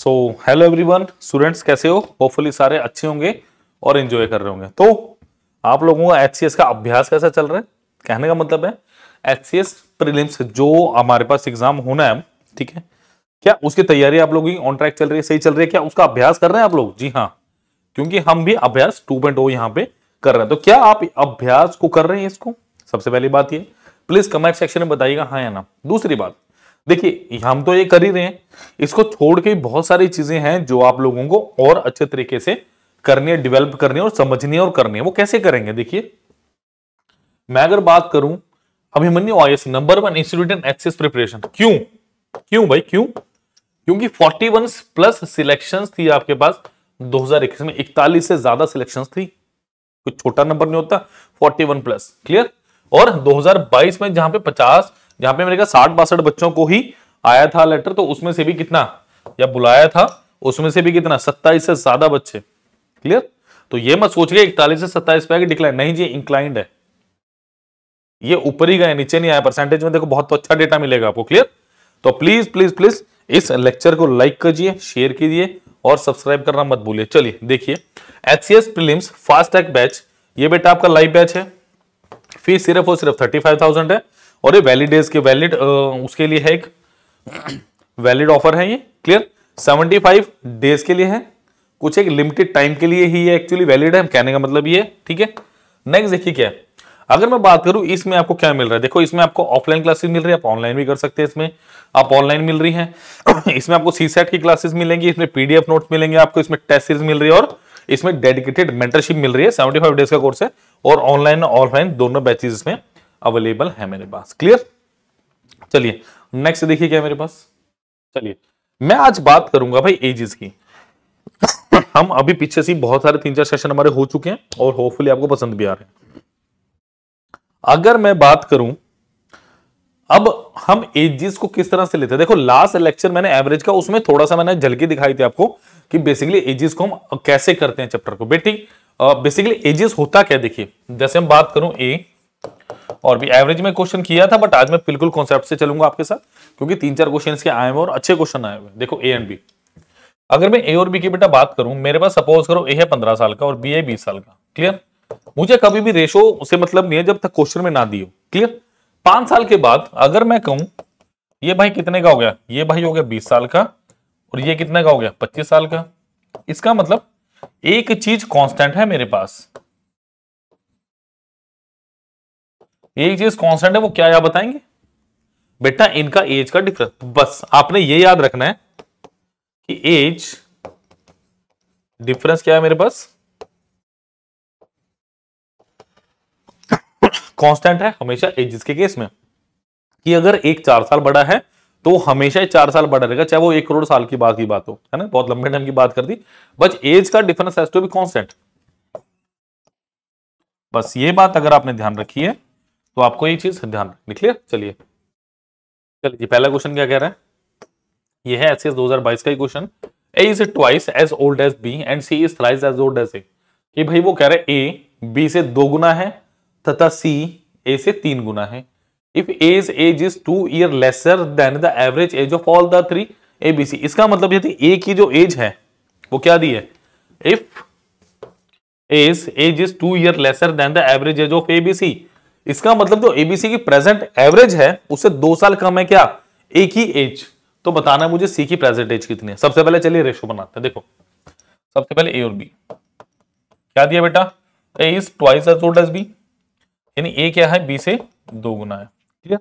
So hello everyone students कैसे हो hopefully सारे अच्छे होंगे और एंजॉय कर रहे होंगे तो आप लोगों का एच का अभ्यास कैसा चल रहा है कहने का मतलब है एचसीएस प्रीलिम्स जो हमारे पास एग्जाम होना है ठीक है क्या उसकी तैयारी आप लोगों की ऑन ट्रैक चल रही है सही चल रही है क्या उसका अभ्यास कर रहे हैं आप लोग जी हाँ क्योंकि हम भी अभ्यास टू पॉइंट ओ यहाँ पे कर रहे हैं तो क्या आप अभ्यास को कर रहे हैं इसको सबसे पहली बात ये प्लीज कमेंट सेक्शन में बताइएगा हाँ या ना दूसरी बात देखिए हम तो ये कर ही रहे हैं इसको छोड़ के बहुत सारी चीजें हैं जो आप लोगों को और अच्छे तरीके से करनी है डिवेलप करनी है और समझनी है और करनी है वो कैसे करेंगे देखिए मैं अगर बात करूं Abhimanyu I number one institute and access preparation क्यों क्यों भाई क्यों क्योंकि 41 प्लस सिलेक्शन थी आपके पास 2021 में 41 से ज्यादा सिलेक्शन थी कुछ छोटा नंबर नहीं होता 41 प्लस क्लियर और 2022 में जहां पे 50 जहां पे मैंने कहा साठ बासठ बच्चों को ही आया था लेटर तो उसमें से भी कितना या बुलाया था उसमें से भी कितना सत्ताईस से ज्यादा बच्चे क्लियर तो ये मत सोच गए इकतालीस से सत्ताईस पे डिक्लाइन नहीं जी इंक्लाइंड है ये ऊपर ही गए नीचे नहीं आया परसेंटेज में देखो बहुत तो अच्छा डेटा मिलेगा आपको क्लियर तो प्लीज प्लीज प्लीज इस लेक्चर को लाइक कीजिए शेयर कीजिए और सब्सक्राइब करना मत भूलिए चलिए देखिए H C S prelims fast batch ये बेटा आपका लाइव बैच है फीस सिर्फ और सिर्फ थर्टी फाइव थाउजेंड है और ये वैलिड डेज के वैलिड उसके लिए है एक वैलिड ऑफर है ये क्लियर सेवेंटी फाइव डेज के लिए है कुछ एक लिमिटेड टाइम के लिए ही एक्चुअली वैलिड है कहने का मतलब ये ठीक है नेक्स्ट देखिए क्या अगर मैं बात करूं इसमें आपको क्या मिल रहा है देखो इसमें आपको ऑफलाइन क्लासेस मिल रही है आप ऑनलाइन भी कर सकते हैं इसमें आप ऑनलाइन मिल रही हैं इसमें आपको सी सेट की क्लासेस मिलेंगी इसमें पीडीएफ नोट्स मिलेंगे आपको इसमें टेस्ट सीरीज मिल रही है और इसमें डेडिकेटेड मेंटरशिप मिल रही है सेवेंटी फाइव डेज का कोर्स है और ऑनलाइन ऑफलाइन दोनों बैचेज इसमें अवेलेबल है मेरे पास क्लियर चलिए नेक्स्ट देखिए क्या मेरे पास चलिए मैं आज बात करूंगा भाई एजेस की हम अभी पीछे से बहुत सारे तीन चार सेशन हमारे हो चुके हैं और होपफुली आपको पसंद भी आ रहे हैं अगर मैं बात करूं अब हम एजिस को किस तरह से लेते हैं देखो लास्ट लेक्चर मैंने एवरेज का उसमें थोड़ा सा मैंने झलकी दिखाई थी आपको कि बेसिकली एजीस को हम कैसे करते हैं चैप्टर को बेटी बेसिकली एजीस होता क्या देखिए जैसे हम बात करूं ए और भी एवरेज में क्वेश्चन किया था बट आज मैं बिल्कुल कॉन्सेप्ट से चलूंगा आपके साथ क्योंकि तीन चार क्वेश्चन के आए हुए और अच्छे क्वेश्चन आए हुए देखो ए एंड बी अगर मैं ए और बी की बेटा बात करूं मेरे पास सपोज करो ए है पंद्रह साल का और बी है बीस साल का क्लियर मुझे कभी भी रेशो उसे मतलब नहीं है जब तक क्वेश्चन में ना दियो क्लियर पांच साल के बाद अगर मैं कहूं ये भाई कितने का हो गया ये भाई हो गया बीस साल का और ये कितने का हो गया पच्चीस साल का इसका मतलब एक चीज कांस्टेंट है मेरे पास एक चीज कांस्टेंट है वो क्या आप बताएंगे बेटा इनका एज का डिफरेंस बस आपने ये याद रखना है कि एज डिफरेंस क्या है मेरे पास कांस्टेंट है हमेशा एजिस के केस में कि अगर एक चार साल बड़ा है तो हमेशा ही चार साल बड़ा रहेगा चाहे वो एक करोड़ साल की बात की बात हो है ना बहुत लंबे टाइम की बात कर दी बस एज का difference has to be constant बस ये बात अगर आपने ध्यान रखी है तो आपको ये चीज ध्यान रखनी क्लियर चलिए चलिए पहला क्वेश्चन क्या कह रहा है ये है एस एस दो हजार बाईस का ही question A is twice as old as B and C is thrice as old as A भाई वो कह रहे ए बी से दो गुना है तथा सी ए से तीन गुना है if A's age is two year lesser than the average age of all the three A B C इसका मतलब यदि ए की जो एज है वो क्या दी है if A's age is two year lesser than the average age of A B C इसका मतलब जो एबीसी की प्रेजेंट एवरेज है उससे दो साल कम है क्या ए की एज तो बताना मुझे सी की प्रेजेंट एज कितनी है सबसे पहले चलिए रेशो बनाते हैं देखो सबसे पहले ए और बी क्या दिया बेटा A is twice as old as B यानी ए क्या है बी से दो गुना है ठीक है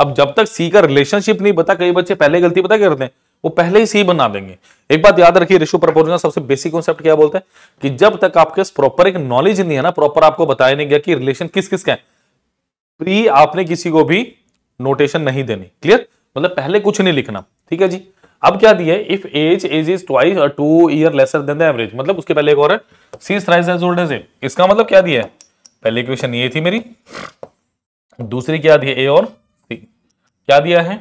अब जब तक सी का रिलेशनशिप नहीं पता कई बच्चे पहले गलती पता करते हैं वो पहले ही सी बना देंगे एक बात याद रखिए रेशो प्रपोर्शनल सबसे बेसिक कॉन्सेप्ट क्या बोलते हैं कि जब तक आपके प्रॉपर एक नॉलेज नहीं है ना प्रॉपर आपको बताया नहीं गया कि रिलेशन किस किस का है प्री आपने किसी को भी नोटेशन नहीं देनी क्लियर मतलब पहले कुछ नहीं लिखना ठीक है जी अब क्या दिया if A's age is twice two year lesser than the average मतलब उसके पहले एक और C is thrice as old as इसका मतलब क्या दिया है पहली इक्वेशन ये थी मेरी दूसरी क्या दी ए और सी क्या दिया है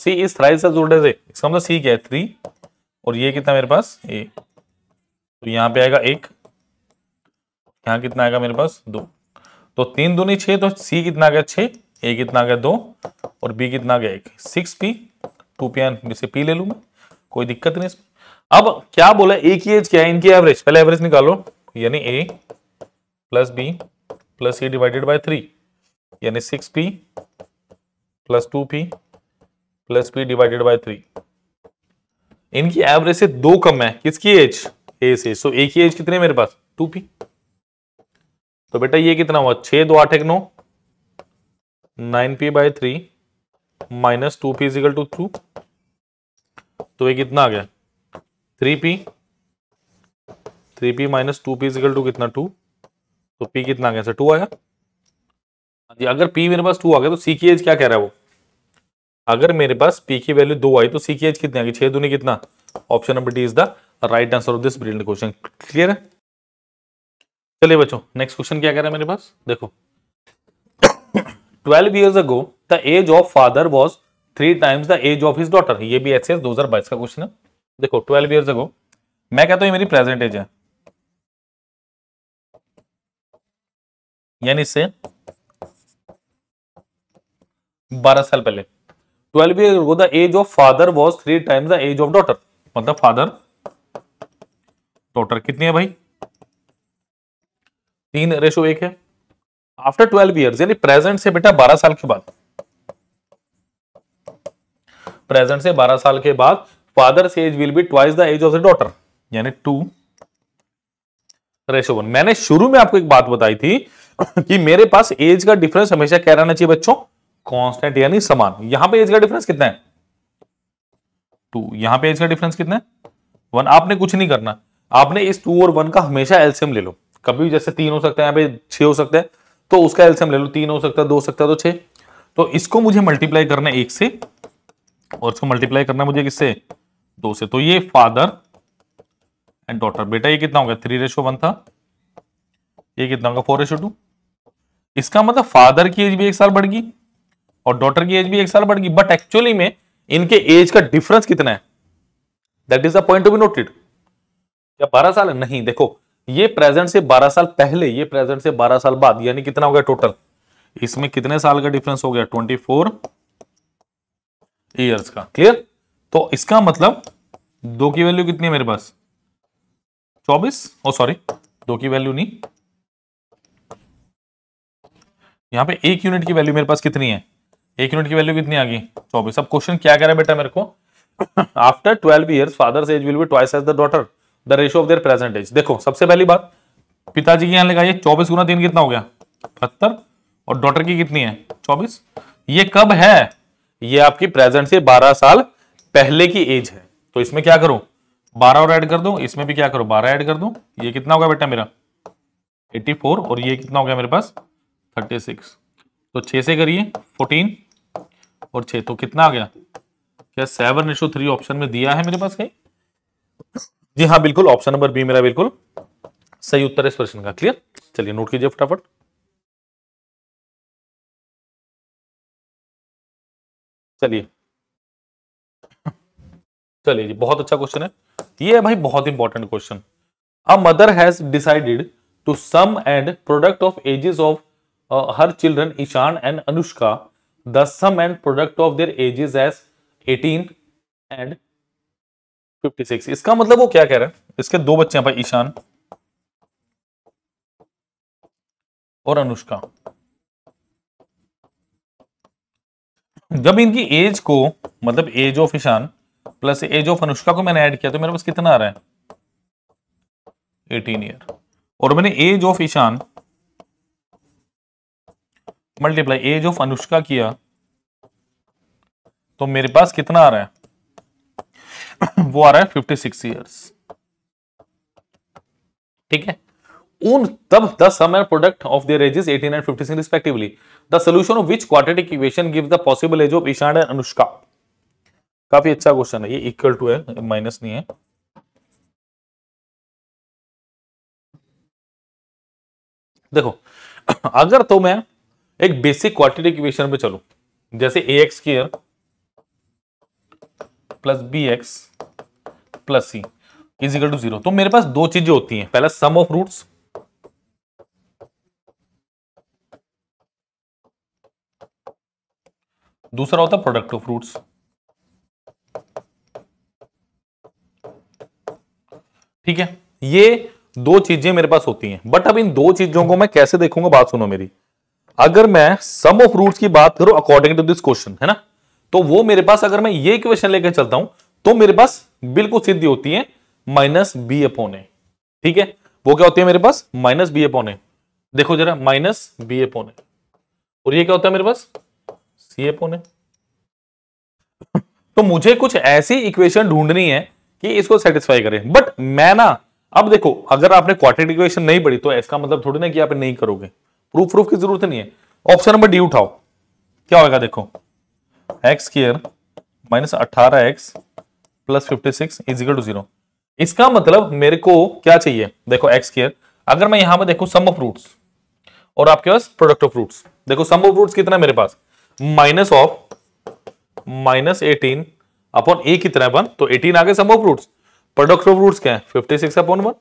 सी इस थ्राइज से जोड़े से इसका मतलब सी क्या है थ्री और ये कितना मेरे पास ए तो यहाँ पे आएगा एक यहाँ कितना आएगा मेरे पास दो तो तीन दूनी छः तो सी कितना आ गया छः ए कितना आ गया दो और बी कितना आ गया एक six P two P and P P ले लूँ मैं कोई दिक्कत नहीं इसमें अब क्या बोला ए की एज क्या है इनकी एवरेज पहले एवरेज निकालो यानी A plus B plus C divided by three यानी six P plus two P plus P divided by three इनकी एवरेज से दो कम है किसकी एज ए से सो ए की एज कितनी है मेरे पास टू पी तो बेटा ये कितना हुआ छह दो आठ एक नौ nine P by three minus two P equal to two तो ये कितना आ गया three P three P minus two P equal to कितना टू तो पी कितना आ गया सर टू आया हाँ जी अगर पी मेरे पास टू आ गया तो सी की एज क्या कह रहा है वो अगर मेरे पास पी की वैल्यू दो आई तो सी की एज कितनी आ गई छह दूनी कितना option number D is the right answer of this brilliant question clear है चलिए बच्चों नेक्स्ट क्वेश्चन क्या कह रहा है मेरे पास देखो twelve years ago the age of father was three times the age of his daughter ये भी एच एस दो हजार बाईस का क्वेश्चन है देखो ट्वेल्व ईयर्स अगो मैं कहता हूँ ये मेरी प्रेजेंट एज है यानी से बारह साल पहले twelve year the age of father was three times the age of daughter मतलब फादर डॉटर कितनी है भाई तीन रेशो एक है आफ्टर ट्वेल्व इयर्स यानी प्रेजेंट से बेटा बारह साल के बाद प्रेजेंट से बारह साल के बाद से age will be twice the age of the daughter यानी टू रेशो वन मैंने शुरू में आपको एक बात बताई थी कि मेरे पास एज का डिफरेंस हमेशा क्या रहना चाहिए बच्चों कांस्टेंट यानी समान यहां पे एज का डिफरेंस कितना है टू यहां पे एज का डिफरेंस कितना है वन आपने कुछ नहीं करना आपने इस टू और वन का हमेशा एल्सियम ले लो कभी भी जैसे तीन हो सकता है यहां पे छः हो सकता है तो उसका एल्सियम ले लो तीन हो सकता है दो हो सकता है तो छे तो इसको मुझे मल्टीप्लाई करना है एक से और इसको मल्टीप्लाई करना मुझे किससे दो से तो ये फादर एंड डॉटर बेटा ये कितना हो गया थ्री रेशो वन था ये कितना होगा फोर रेशो टू इसका मतलब फादर की एज भी एक साल बढ़ गई और डॉटर की एज भी एक साल बढ़ गई बट एक्चुअली में इनके एज का डिफरेंस कितना है that is the point to be noted क्या बारह साल है? नहीं देखो ये प्रेजेंट से बारह साल पहले ये प्रेजेंट से बारह साल बाद यानी कितना हो गया टोटल इसमें कितने साल का डिफरेंस हो गया ट्वेंटी फोर ईयर्स का क्लियर तो इसका मतलब दो की वैल्यू कितनी है मेरे पास चौबीस और oh, सॉरी दो की वैल्यू नहीं यहाँ पे एक यूनिट की वैल्यू मेरे पास कितनी है एक यूनिट की वैल्यू कितनी आ गई चौबीस अब क्वेश्चन क्या कह रहा है बेटा मेरे को after twelve year father's age will be twice age the daughter the ratio of their present age देखो सबसे पहली बात पिताजी की यहाँ लिखाइए चौबीस गुना तीन कितना हो गया अठहत्तर और डॉटर की कितनी है चौबीस ये कब है ये आपकी प्रेजेंट से बारह साल पहले की एज है तो इसमें क्या करो बारह और ऐड कर दो इसमें भी क्या करो बारह ऐड कर दो ये कितना होगा बेटा मेरा 84 और ये कितना हो गया मेरे पास थर्टी सिक्स तो छः से करिए फोर्टीन और छः तो कितना आ गया क्या सेवन रेशो थ्री ऑप्शन में दिया है मेरे पास कहीं जी हाँ बिल्कुल ऑप्शन नंबर बी मेरा बिल्कुल सही उत्तर है इस प्रश्न का क्लियर चलिए नोट कीजिए फटाफट चलिए चलिए जी बहुत अच्छा क्वेश्चन है ये है भाई बहुत important question a mother has decided to sum and product of ages of her children Ishan and Anushka the sum and product of their ages as 18 and 56. इसका मतलब वो क्या कह रहे हैं इसके दो बच्चे हैं भाई ईशान और अनुष्का जब इनकी एज को मतलब age of Ishan plus age of Anushka को मैंने ऐड किया तो मेरे पास कितना आ रहा है 18 ईयर और मैंने age of Ishan multiply age of Anushka किया तो मेरे पास कितना आ रहा है वो आ रहा है फिफ्टी सिक्स ईयर्स ठीक है उन तब the sum and product of their ages eighteen and fifty six respectively the solution of which quadratic equation give the possible age of Ishan and Anushka काफी अच्छा क्वेश्चन है ये इक्वल टू है माइनस नहीं है देखो अगर तो मैं एक बेसिक क्वाड्रेटिक इक्वेशन पे चलो जैसे A X square plus B X plus C is equal to zero तो मेरे पास दो चीजें होती हैं पहला सम ऑफ रूट्स दूसरा होता है प्रोडक्ट ऑफ रूट्स ठीक है ये दो चीजें मेरे पास होती हैं बट अब इन दो चीजों को मैं कैसे देखूंगा बात सुनो मेरी अगर मैं सम ऑफ रूट्स की बात करूं अकॉर्डिंग टू दिस क्वेश्चन है ना तो वो मेरे पास अगर मैं ये क्वेश्चन लेकर चलता हूं तो मेरे पास बिल्कुल सिद्धि होती है माइनस बी अपोन ए ठीक है वो क्या होती है मेरे पास माइनस बी अपोन ए देखो जरा माइनस बी अपोन ए और ये क्या होता है मेरे पास सी अपॉन ए तो मुझे कुछ ऐसी इक्वेशन ढूंढनी है कि इसको सेटिस्फाई करे बट मैं ना अब देखो अगर आपने क्वाड्रेटिक इक्वेशन नहीं पढ़ी तो इसका मतलब थोड़ी ना कि आप नहीं करोगे प्रूफ प्रूफ की जरूरत नहीं है ऑप्शन नंबर डी उठाओ क्या होगा देखो एक्स केयर माइनस अठारह X plus fifty six is equal to zero इसका मतलब मेरे को क्या चाहिए देखो एक्स केयर अगर मैं यहां पर देखू सम ऑफ रूट्स और आपके पास प्रोडक्ट ऑफ रूट्स देखो सम ऑफ रूट्स कितना है मेरे पास minus of minus eighteen upon A कितना है तो एटीन आ गए sum of roots product of roots क्या है fifty six upon one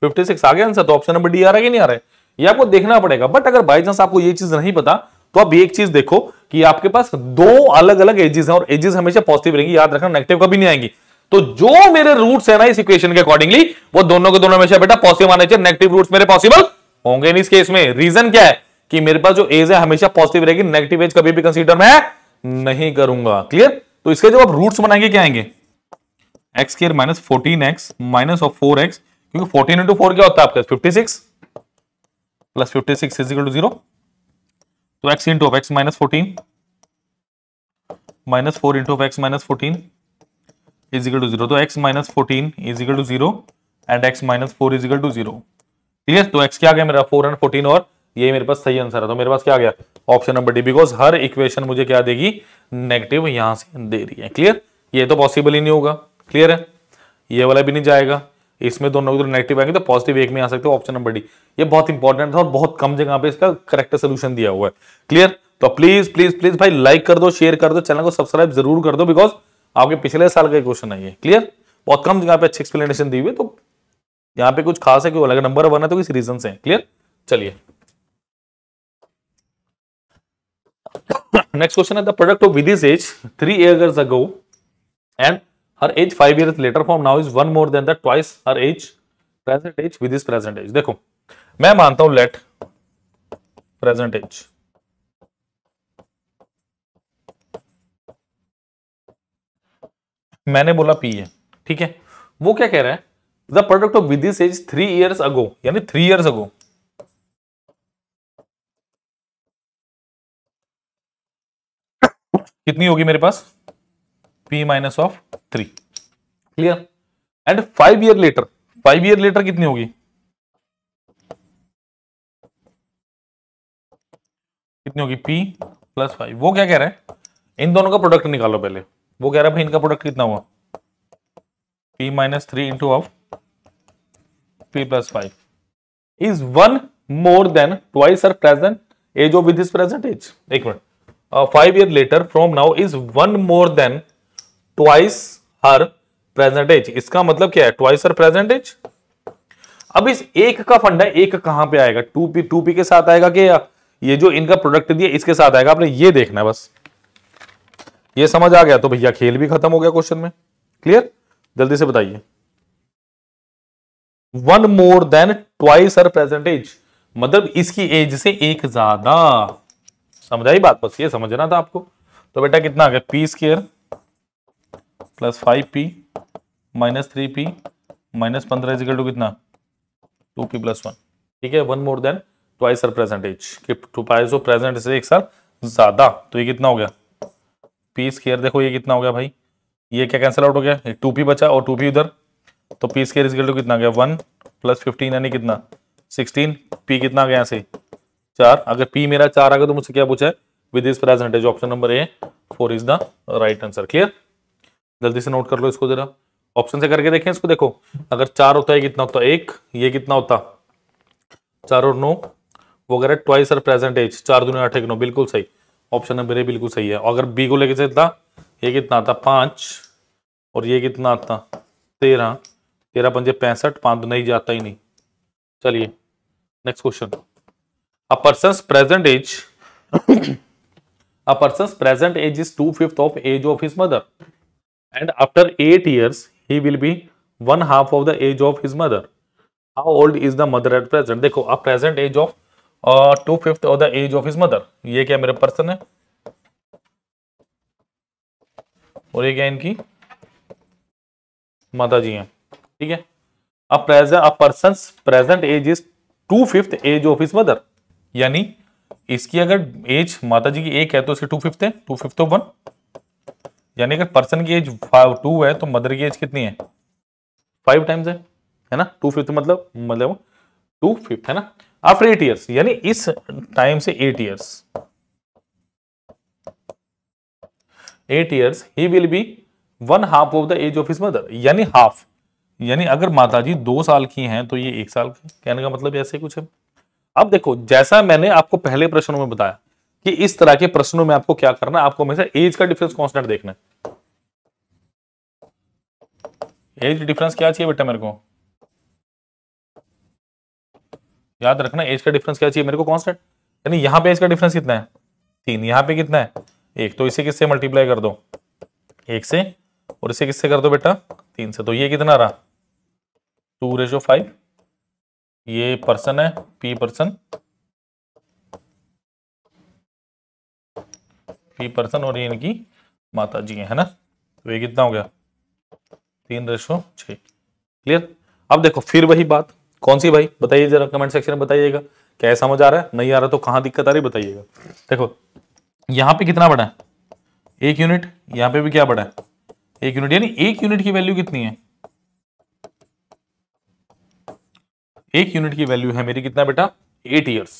fifty six आ गया आंसर तो ऑप्शन नंबर डी आ रहा है कि नहीं आ रहा है ये आपको देखना पड़ेगा बट अगर बाई चांस आपको ये चीज नहीं पता तो आप एक चीज देखो कि आपके पास दो अलग अलग एजेस हैं और एजेस हमेशा पॉजिटिव रहेंगी याद रखना नेगेटिव कभी नहीं आएंगी तो जो मेरे रूट्स है ना इस इक्वेशन के अकॉर्डिंगली वो दोनों के दोनों हमेशा बेटा पॉजिटिव आने चाहिए नेगेटिव रूट्स मेरे पॉसिबल होंगे इस केस में रीजन क्या है कि मेरे पास जो एज है हमेशा पॉजिटिव रहेगी नेगेटिव एज कभी भी कंसिडर मैं नहीं करूंगा क्लियर तो इसके जब आप रूट्स बनाएंगे क्या आएंगे X square minus fourteen X minus of four X क्योंकि फोर्टीन इंटू फोर क्या होता है आपका fifty six plus fifty six is equal to zero तो X into X minus fourteen minus four into X minus fourteen is equal to zero तो X minus fourteen is equal to zero and X minus four is equal to zero ठीक तो x क्या आ गया मेरा four and fourteen और ये मेरे पास सही आंसर है तो मेरे पास क्या आ गया ऑप्शन नंबर डी बिकॉज हर इक्वेशन मुझे क्या देगी नेगेटिव यहां से दे रही है क्लियर ये तो पॉसिबल ही नहीं होगा क्लियर है ये वाला भी नहीं जाएगा इसमें दोनों उधर नेगेटिव आएंगे तो पॉजिटिव एक में आ सकते हो ऑप्शन नंबर डी ये बहुत इंपॉर्टेंट था और बहुत कम जगह पे इसका करेक्ट सोल्यूशन दिया हुआ है क्लियर तो प्लीज प्लीज प्लीज भाई लाइक कर दो शेयर कर दो चैनल को सब्सक्राइब जरूर कर दो बिकॉज आपके पिछले साल का क्वेश्चन है ये क्लियर बहुत कम जगह पे अच्छी एक्सप्लेनेशन दी हुई तो यहाँ पे कुछ खास है क्यों अलग नंबर वन है तो किस रीजन से क्लियर चलिए नेक्स्ट क्वेश्चन है the product of with this age three years ago and her age five year later from now is one more than the twice her age present age with is present age देखो मैं मानता हूं late present as मैंने बोला P है ठीक है वो क्या कह रहा है the product of with this age three years ago यानी थ्री ईयर्स अगो कितनी होगी मेरे पास P minus of three clear and five year later five year later कितनी होगी कितनी होगी पी प्लस फाइव वो क्या कह रहे हैं इन दोनों का प्रोडक्ट निकालो पहले वो कह रहा है भाई इनका प्रोडक्ट कितना हुआ P minus three into of P plus five is one more than twice our present age of with present age एक minute five year later from now is one more than twice her present age इसका मतलब क्या है twice her percentage अब इस एक का fund है एक कहां पे आएगा टू पी टू पी के साथ आएगा कि ये जो इनका प्रोडक्ट दिया इसके साथ आएगा आपने ये देखना है बस ये समझ आ गया तो भैया खेल भी खत्म हो गया क्वेश्चन में क्लियर जल्दी से बताइए one more than twice her present age मतलब इसकी एज से एक ज्यादा समझाई बात बस ये समझना था आपको तो बेटा कितना आ गया P square plus five P minus three P minus पंद्रह इजिकल टू कितना टू पी प्लस वन ठीक है one more than twice our present age कि टू पाइस ऑफ प्रेजेंट से एक साल ज़्यादा तो ये कितना हो गया पी स्केयर देखो ये कितना हो गया भाई ये क्या कैंसिल आउट हो गया टू पी बचा और टू पी उधर तो पी स्केयर इजिकल टू कितना गया वन प्लस फिफ्टीन यानी कितना सिक्सटीन पी कितना आ गया यहाँ से चार अगर पी मेरा चार आ गया तो मुझसे क्या पूछा है with is present age option number A four is the right answer clear जल्दी से नोट कर लो इसको जरा ऑप्शन से करके देखें इसको देखो अगर चार होता है कितना होता है एक ये कितना होता चार और नौ वगैरह ट्वाइस और प्रेजेंट एज चार दून आठ एक नौ बिल्कुल सही ऑप्शन नंबर ए बिल्कुल सही है अगर बी को लेके चलता ये कितना आता पाँच और ये कितना आता तेरह तेरह पंजे पैंसठ पाँच नहीं जाता ही नहीं चलिए next question a person present age a person present age is two fifth of age of his mother and after 8 years he will be one half of the age of his mother. How old is the mother at present? देखो अब present age of two fifth of the age of his mother ये क्या मेरा person है और ये क्या इनकी माता जी हैं ठीक है अब प्रेजेंट अब person present age is two fifth age of his mother यानी इसकी अगर एज माता जी की एक है तो इसकी टू फिफ्थ है टू फिफ्थ ऑफ वन यानी अगर पर्सन की एज फाइव टू है तो मदर की एज कितनी है फाइव टाइम्स है है ना टू फिफ्थ मतलब मतलब टू फिफ्थ है ना आफ्टर एट ईयर्स यानी इस टाइम से eight years eight years he will be one half of the age of his mother यानी हाफ यानी अगर माताजी दो साल की हैं तो ये एक साल की कहने का मतलब ऐसे कुछ है अब देखो जैसा मैंने आपको पहले प्रश्नों में बताया कि इस तरह के प्रश्नों में आपको क्या करना है आपको हमेशा एज का डिफरेंस कॉन्स्टेंट देखना है एज डिफरेंस क्या चाहिए बेटा मेरे को याद रखना एज का डिफरेंस क्या चाहिए मेरे को कॉन्स्टेंट यानी यहां पे एज का डिफरेंस कितना है तीन यहां पे कितना है एक तो इसे किससे मल्टीप्लाई कर दो एक से और इसे किससे कर दो बेटा तीन से तो ये कितना रहा टू रेशो फाइव ये पर्सन है पी पर्सन ये पर्सन और ये इनकी माता जी है ना तो ये कितना हो गया तीन रेशो छ क्लियर अब देखो फिर वही बात कौन सी भाई बताइए जरा कमेंट सेक्शन में बताइएगा क्या समझ आ रहा है नहीं आ रहा तो कहां दिक्कत आ रही बताइएगा देखो यहां पे कितना बड़ा है एक यूनिट यहां पे भी क्या बड़ा है एक यूनिट यानी एक यूनिट की वैल्यू कितनी है एक यूनिट की वैल्यू है मेरी कितना बेटा एट ईयर्स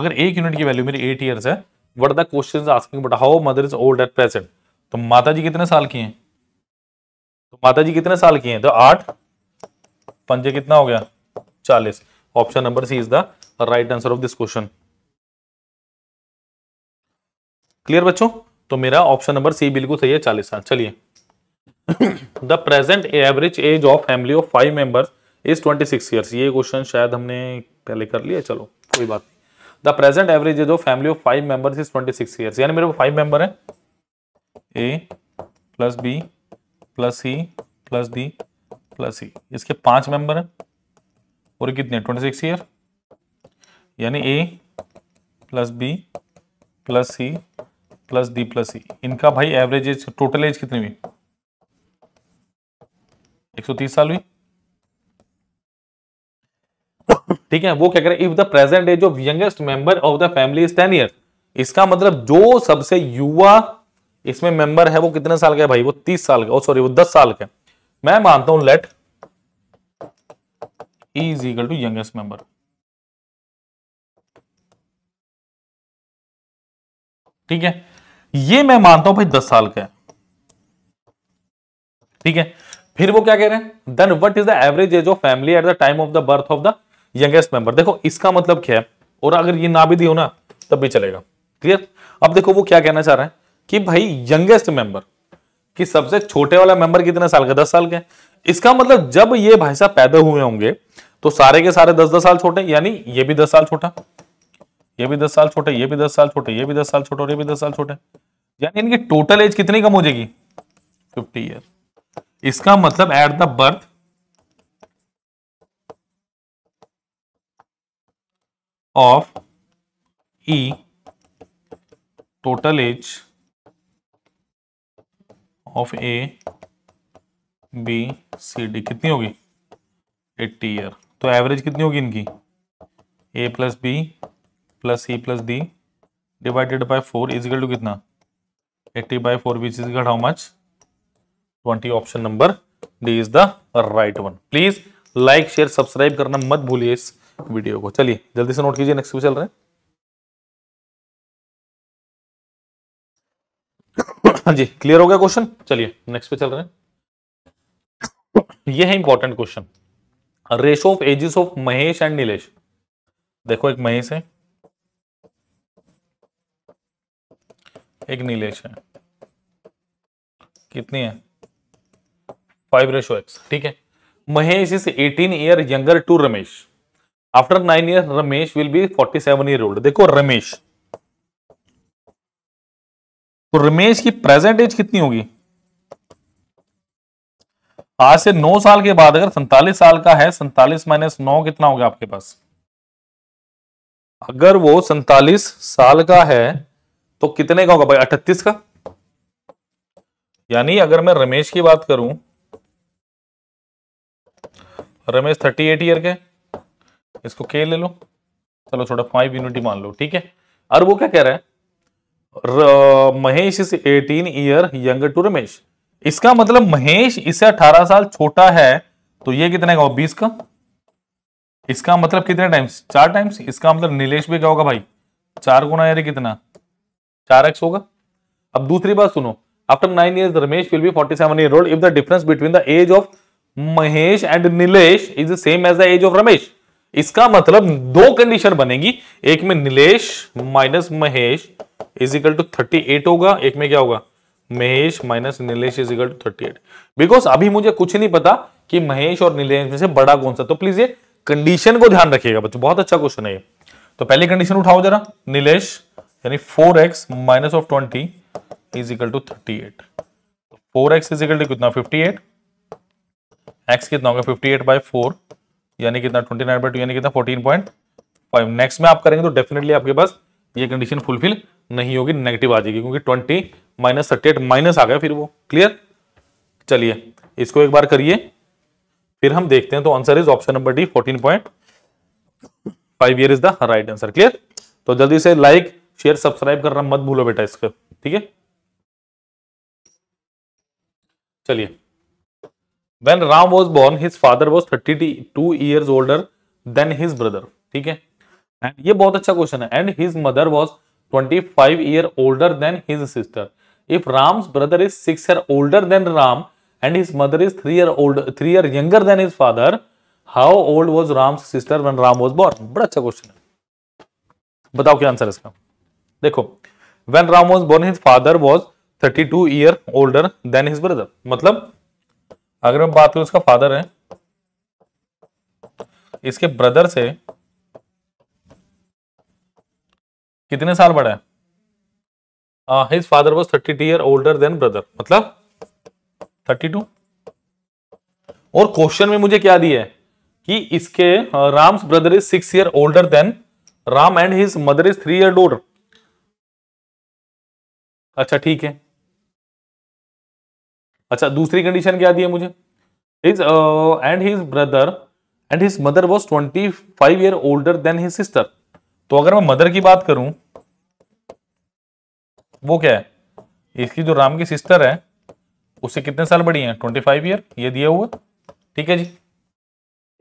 अगर एक यूनिट की वैल्यू मेरी एट ईयर्स है what the question asking but how mother is old at present तो माता जी कितने साल की हैं तो माता जी कितने साल की हैं तो आठ पंजे कितना हो गया चालीस option number C is the right answer of this question clear बच्चों तो मेरा ऑप्शन नंबर सी बिल्कुल सही है चालीस साल चलिए the present average age of family of five members is twenty six years ये क्वेश्चन शायद हमने पहले कर लिया चलो कोई बात नहीं the present average age of family of five members is twenty six years यानी मेरे को फाइव मेंबर है A plus B plus C plus D plus C इसके पांच मेंबर हैं और कितने ट्वेंटी सिक्स ईयर यानी A plus B plus C plus D plus C इनका भाई एवरेज एज टोटल एज कितनी हुई 130 साल हुई ठीक है वो क्या करें if the present age of youngest member of the family is ten year इसका मतलब जो सबसे युवा इसमें मेंबर है वो कितने साल का है भाई वो तीस साल का सॉरी वो दस साल का मैं मानता हूं let is equal to youngest member ठीक है ये मैं मानता हूं भाई दस साल का है ठीक है फिर वो क्या कह रहे हैं then what is the average age of family at the time of the birth of the youngest member देखो इसका मतलब क्या है और अगर ये ना भी दी हो ना तब भी चलेगा क्लियर अब देखो वो क्या कहना चाह रहे हैं कि भाई यंगेस्ट मेंबर कि सबसे छोटे वाला मेंबर कितने साल का दस साल के इसका मतलब जब ये भाई साहब पैदा हुए होंगे तो सारे के सारे दस दस साल छोटे यानी ये भी दस साल छोटा ये भी दस साल छोटे ये भी दस साल छोटे ये भी दस साल छोटे और ये भी दस साल छोटे यानी इनकी टोटल एज कितनी कम हो जाएगी फिफ्टी ईयर इसका मतलब at the birth of E total age of A B C D कितनी होगी 80 ईयर तो एवरेज कितनी होगी इनकी A plus B plus C plus D divided by four is equal to कितना 80 by four which is how much 20 option number D is the right one please like share subscribe करना मत भूलिए इस video को चलिए जल्दी से नोट कीजिए नेक्स्ट भी चल रहे हाँ जी क्लियर हो गया क्वेश्चन चलिए नेक्स्ट पे चल रहे हैं हाँ ये है important question ratio of ages of Mahesh and Nilesh देखो एक महेश है एक नीलेश है कितनी है फाइव रेशो एक्स ठीक है Mahesh is eighteen year younger to Ramesh after nine year Ramesh will be forty seven year old देखो रमेश तो रमेश की प्रेजेंट एज कितनी होगी आज से नौ साल के बाद अगर सैतालीस साल का है सैतालीस माइनस नौ कितना हो गया आपके पास अगर वो सैतालीस साल का है तो कितने का होगा भाई अठतीस का यानी अगर मैं रमेश की बात करूं रमेश थर्टी एट ईयर के इसको के ले लो चलो छोटा फाइव यूनिटी मान लो ठीक है और वो क्या कह रहा है Mahesh is eighteen year young to Ramesh इसका मतलब महेश इसे अठारह साल छोटा है तो ये कितने का बीस का इसका मतलब कितने टाइम्स चार टाइम्स इसका मतलब नीलेश भी क्या होगा भाई चार गुना यार कितना चार एक्स होगा अब दूसरी बात सुनो after nine year Ramesh will be forty seven year old if the difference between the age of Mahesh and Nilesh is the same age the age of Ramesh इसका मतलब दो कंडीशन बनेगी एक में Nilesh minus Mahesh is equal to thirty eight होगा एक में क्या होगा Mahesh minus Nilesh is equal to thirty eight because अभी मुझे कुछ नहीं पता कि महेश और नीलेश में से बड़ा कौन सा तो प्लीज ये कंडीशन को ध्यान रखिएगा बच्चों बहुत अच्छा क्वेश्चन है ये तो पहली कंडीशन उठाओ जरा नीलेश यानी four X minus of twenty is equal to thirty eight four X is equal to कितना फिफ्टी एट एक्स कितना होगा फिफ्टी एट बाई फोर यानी कितना ट्वेंटी नाइन बाई टू यानी कितना फोर्टीन पॉइंट फाइव नेक्स्ट में आप करेंगे तो डेफिनेटली आपके पास ये कंडीशन फुलफिल नहीं होगी नेगेटिव आ जाएगी क्योंकि twenty minus thirty eight minus आ गया फिर वो क्लियर चलिए इसको एक बार करिए फिर हम देखते हैं तो answer is option number D fourteen point five year is the right answer clear तो जल्दी से लाइक शेयर सब्सक्राइब करना मत भूलो बेटा इसको ठीक है चलिए when ram was born his father was 32 years older than his brother ठीक है एंड ये बहुत अच्छा क्वेश्चन है and his mother was 25 year older than his sister if Ram's brother is 6 year older than Ram and his mother is 3 year old 3 year younger than his father how old was Ram's sister when Ram was born बड़ा अच्छा question है बताओ क्या answer है इसका देखो when Ram was born his father thirty 32 year older than his brother मतलब अगर मैं बात करूं इसका फादर है इसके ब्रदर से कितने साल बड़ा है his father was thirty two year older than brother मतलब थर्टी टू और क्वेश्चन में मुझे क्या दिया है कि इसके Ram's brother is six year older than Ram and his mother is three year older अच्छा ठीक है अच्छा दूसरी कंडीशन क्या दी है मुझे is and his brother and his mother was twenty five year older than his sister तो अगर मैं मदर की बात करूं वो क्या है इसकी जो राम की सिस्टर है उससे कितने साल बड़ी है ट्वेंटी फाइव ईयर ये दिया हुआ ठीक है जी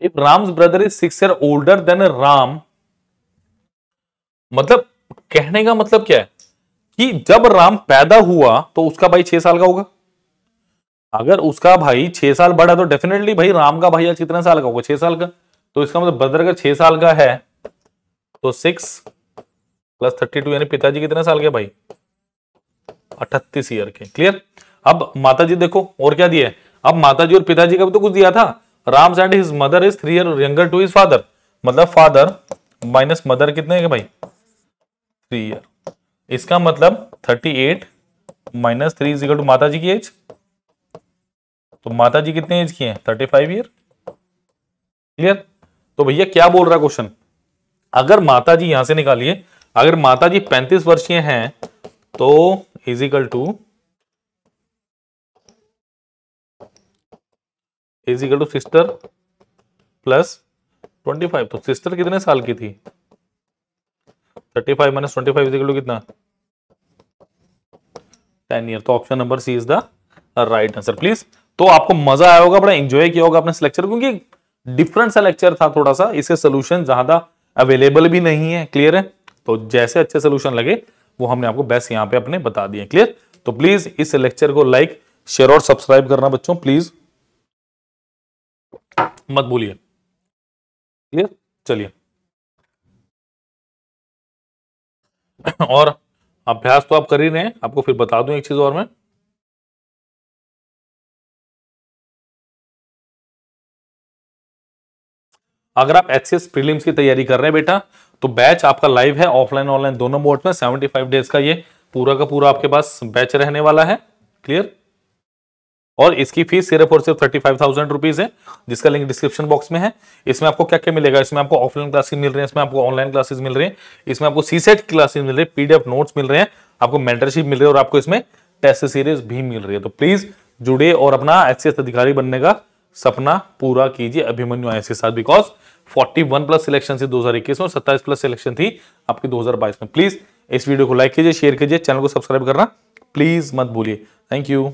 if Ram's brother is six year older than Ram मतलब कहने का मतलब क्या है कि जब राम पैदा हुआ तो उसका भाई छह साल का होगा अगर उसका भाई छह साल बड़ा तो डेफिनेटली भाई राम का भाई आज कितने साल का होगा छह साल का तो इसका मतलब ब्रदर अगर छह साल का है तो सिक्स प्लस थर्टी टू यानी पिताजी कितने साल के भाई अठतीस ईयर के क्लियर अब माता जी देखो और क्या दिया अब माता जी और पिताजी का भी तो कुछ दिया था Ram and his mother is three year younger to his father मतलब फादर माइनस मदर कितने के भाई थ्री ईयर इसका मतलब thirty eight minus three is equal to माता जी की एज तो माता जी कितने एज की हैं थर्टी फाइव ईयर क्लियर तो भैया क्या बोल रहा है क्वेश्चन अगर माता जी यहां से निकालिए अगर माता जी पैंतीस वर्षीय हैं तो is equal to is equal to sister plus twenty five तो सिस्टर कितने साल की थी thirty five minus twenty five is equal to कितना टेन ईयर तो option number C is the right answer please तो आपको मजा आया होगा बड़ा एंजॉय किया होगा अपने लेक्चर क्योंकि डिफरेंट सा लेक्चर था थोड़ा सा इसके सोल्यूशन ज्यादा अवेलेबल भी नहीं है क्लियर है तो जैसे अच्छे सोल्यूशन लगे वो हमने आपको बेस्ट यहाँ पे अपने बता दिए क्लियर तो प्लीज इस लेक्चर को लाइक शेयर और सब्सक्राइब करना बच्चों प्लीज मत भूलिए क्लियर चलिए और अभ्यास तो आप कर ही रहे हैं आपको फिर बता दूं एक चीज और मैं अगर आप एक्सेस प्रीलिम्स की तैयारी कर रहे हैं बेटा तो बैच आपका लाइव है ऑफलाइन ऑनलाइन दोनों मोड में 75 डेज का ये पूरा का पूरा आपके पास बैच रहने वाला है क्लियर और इसकी फीस सिर्फ और सिर्फ थर्टी फाइव थाउजेंड रुपीज है जिसका लिंक डिस्क्रिप्शन बॉक्स में है इसमें आपको क्या क्या मिलेगा इसमें आपको ऑफलाइन क्लासेज मिल रहे हैं इसमें आपको ऑनलाइन क्लासेज मिल रहे हैं इसमें आपको सी सेट क्लासेस मिल रही है पीडीएफ नोट्स मिल रहे हैं आपको मेंटरशिप मिल रही है और आपको इसमें टेस्ट सीरीज भी मिल रही है तो प्लीज जुड़े और अपना एक्सेस अधिकारी बनने का सपना पूरा कीजिए अभिमन्यु आयस के साथ बिकॉज 41 प्लस सिलेक्शन थी 2021 में और 27 प्लस सिलेक्शन थी आपकी 2022 में प्लीज इस वीडियो को लाइक कीजिए शेयर कीजिए चैनल को सब्सक्राइब करना प्लीज मत भूलिए थैंक यू